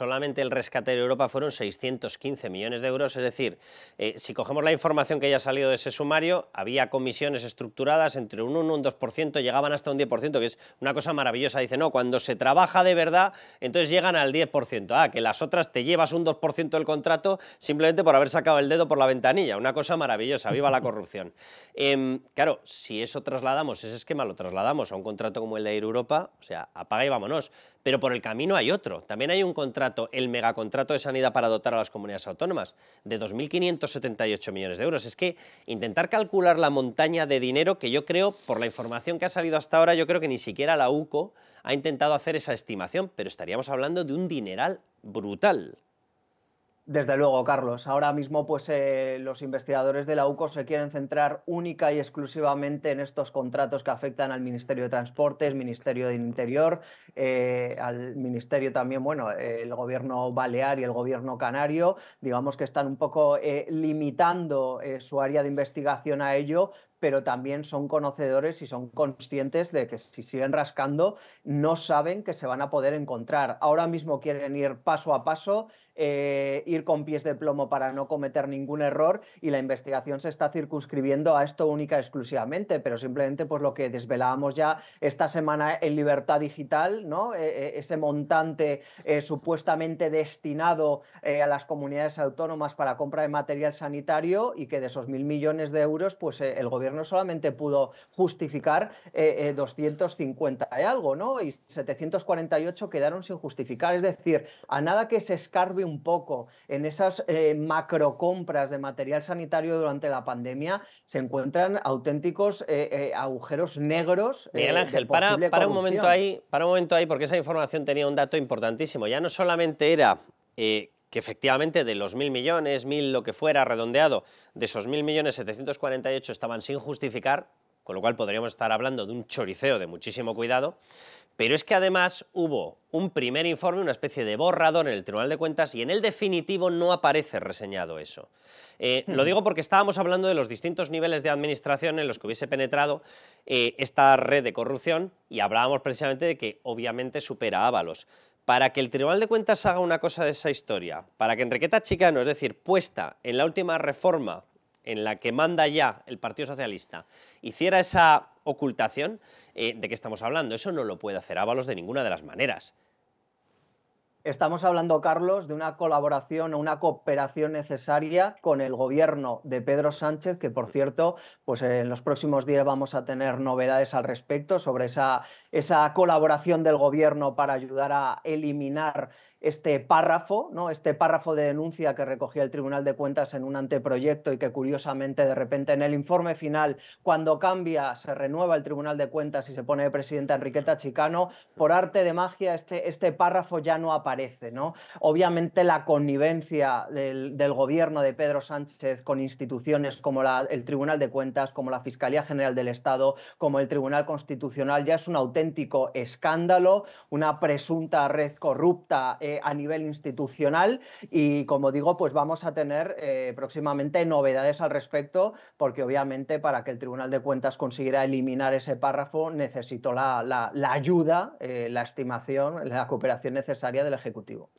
solamente el rescate de Europa fueron 615 millones de euros, es decir, eh, si cogemos la información que haya ha salido de ese sumario, había comisiones estructuradas entre un 1 y un 2%, llegaban hasta un 10%, que es una cosa maravillosa. Dice, no, cuando se trabaja de verdad, entonces llegan al 10%. Ah, que las otras te llevas un 2% del contrato simplemente por haber sacado el dedo por la ventanilla. Una cosa maravillosa, viva la corrupción. Em, claro, si eso trasladamos, ese esquema lo trasladamos a un contrato como el de Air Europa, o sea, apaga y vámonos. Pero por el camino hay otro. También hay un contrato, el megacontrato de sanidad para dotar a las comunidades autónomas, de 2.578 millones de euros. Es que intentar calcular la montaña de dinero que yo creo, por la información que ha salido hasta ahora, yo creo que ni siquiera la UCO ha intentado hacer esa estimación, pero estaríamos hablando de un dineral brutal. Desde luego, Carlos. Ahora mismo, pues eh, los investigadores de la UCO se quieren centrar única y exclusivamente en estos contratos que afectan al Ministerio de Transportes, Ministerio de Interior, eh, al Ministerio también, bueno, el Gobierno Balear y el Gobierno Canario. Digamos que están un poco eh, limitando su área de investigación a ello, pero también son conocedores y son conscientes de que si siguen rascando, no saben que se van a poder encontrar. Ahora mismo quieren ir paso a paso, eh, ir con pies de plomo para no cometer ningún error y la investigación se está circunscribiendo a esto única exclusivamente, pero simplemente pues lo que desvelábamos ya esta semana en Libertad Digital, ¿no? E-, e-, ese montante eh, supuestamente destinado eh, a las comunidades autónomas para compra de material sanitario y que de esos mil millones de euros, pues el gobierno no solamente pudo justificar 250 eh, eh, y algo, ¿no? Y 748 quedaron sin justificar. Es decir, a nada que se escarbe un poco en esas eh, macrocompras de material sanitario durante la pandemia, se encuentran auténticos agujeros negros. Miguel Ángel, para, para un momento ahí, para un momento ahí, porque esa información tenía un dato importantísimo. Ya no solamente era que efectivamente de los mil millones, mil lo que fuera, redondeado, de esos mil millones 748 estaban sin justificar, con lo cual podríamos estar hablando de un choriceo de muchísimo cuidado, pero es que además hubo un primer informe, una especie de borrador en el Tribunal de Cuentas y en el definitivo no aparece reseñado eso. Eh, mm. lo digo porque estábamos hablando de los distintos niveles de administración en los que hubiese penetrado eh, esta red de corrupción y hablábamos precisamente de que obviamente supera a para que el Tribunal de Cuentas haga una cosa de esa historia, para que Enriqueta Chicano, es decir, puesta en la última reforma en la que manda ya el Partido Socialista, hiciera esa ocultación, eh, ¿de qué estamos hablando? Eso no lo puede hacer Ábalos de ninguna de las maneras. Estamos hablando, Carlos, de una colaboración o una cooperación necesaria con el gobierno de Pedro Sánchez, que por cierto, pues en los próximos días vamos a tener novedades al respecto sobre esa, esa colaboración del gobierno para ayudar a eliminar este párrafo, ¿no? este párrafo de denuncia que recogía el Tribunal de Cuentas en un anteproyecto y que curiosamente de repente en el informe final, cuando cambia, se renueva el Tribunal de Cuentas y se pone de presidenta Enriqueta Chicano, por arte de magia este, este párrafo ya no aparece. ¿no? Obviamente la connivencia del, gobierno de Pedro Sánchez con instituciones como la, el Tribunal de Cuentas, como la Fiscalía General del Estado, como el Tribunal Constitucional, ya es un auténtico escándalo, una presunta red corrupta. Eh, a nivel institucional y como digo, pues vamos a tener eh, próximamente novedades al respecto porque obviamente para que el Tribunal de Cuentas consiguiera eliminar ese párrafo necesito la, ayuda, eh, la estimación, la cooperación necesaria del Ejecutivo.